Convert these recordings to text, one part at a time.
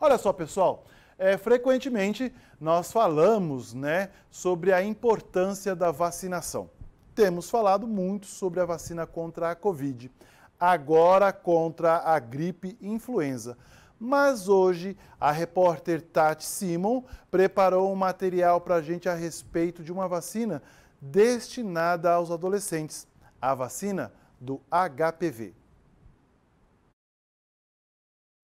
Olha só, pessoal, é, frequentemente nós falamos né, sobre a importância da vacinação. Temos falado muito sobre a vacina contra a Covid, agora contra a gripe influenza. Mas hoje a repórter Tati Simon preparou um material para a gente a respeito de uma vacina destinada aos adolescentes, a vacina do HPV.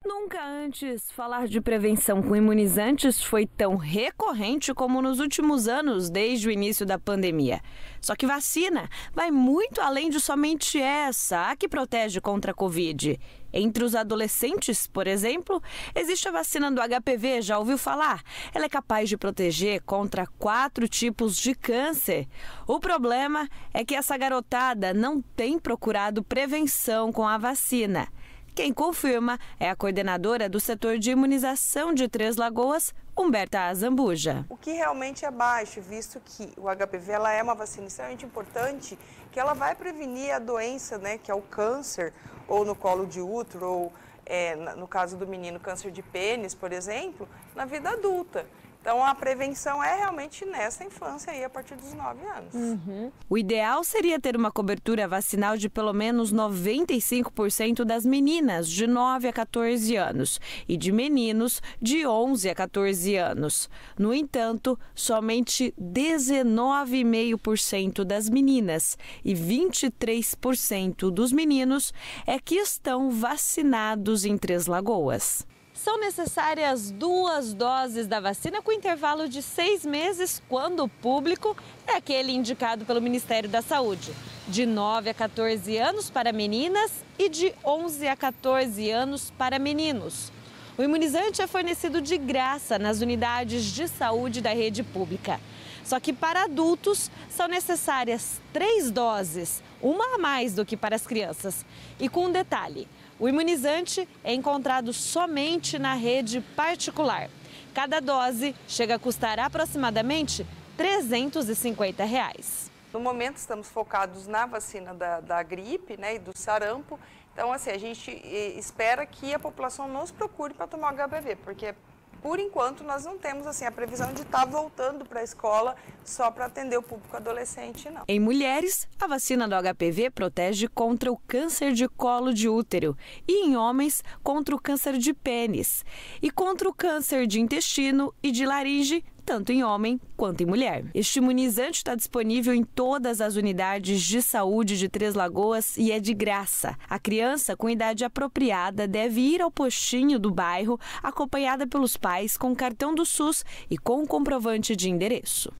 Nunca antes falar de prevenção com imunizantes foi tão recorrente como nos últimos anos, desde o início da pandemia. Só que vacina vai muito além de somente essa, a que protege contra a Covid. Entre os adolescentes, por exemplo, existe a vacina do HPV, já ouviu falar? Ela é capaz de proteger contra quatro tipos de câncer. O problema é que essa garotada não tem procurado prevenção com a vacina. Quem confirma é a coordenadora do setor de imunização de Três Lagoas, Humberta Azambuja. O que realmente é baixo, visto que o HPV ela é uma vacina extremamente importante, que ela vai prevenir a doença, né, que é o câncer, ou no colo de útero, ou é, no caso do menino, câncer de pênis, por exemplo, na vida adulta. Então, a prevenção é realmente nessa infância aí, a partir dos 9 anos. Uhum. O ideal seria ter uma cobertura vacinal de pelo menos 95% das meninas de 9 a 14 anos e de meninos de 11 a 14 anos. No entanto, somente 19,5% das meninas e 23% dos meninos é que estão vacinados em Três Lagoas são necessárias duas doses da vacina com intervalo de seis meses, quando o público é aquele indicado pelo Ministério da Saúde. De 9 a 14 anos para meninas e de 11 a 14 anos para meninos. O imunizante é fornecido de graça nas unidades de saúde da rede pública. Só que para adultos são necessárias três doses, uma a mais do que para as crianças. E com um detalhe: o imunizante é encontrado somente na rede particular. Cada dose chega a custar aproximadamente R$ 350. Reais. No momento, estamos focados na vacina da, da gripe né, e do sarampo. Então, assim, a gente eh, espera que a população nos procure para tomar o HPV, porque por enquanto, nós não temos assim a previsão de estar tá voltando para a escola só para atender o público adolescente, não. Em mulheres, a vacina do HPV protege contra o câncer de colo de útero e em homens contra o câncer de pênis e contra o câncer de intestino e de laringe tanto em homem quanto em mulher. Este imunizante está disponível em todas as unidades de saúde de Três Lagoas e é de graça. A criança com idade apropriada deve ir ao postinho do bairro acompanhada pelos pais com cartão do SUS e com comprovante de endereço.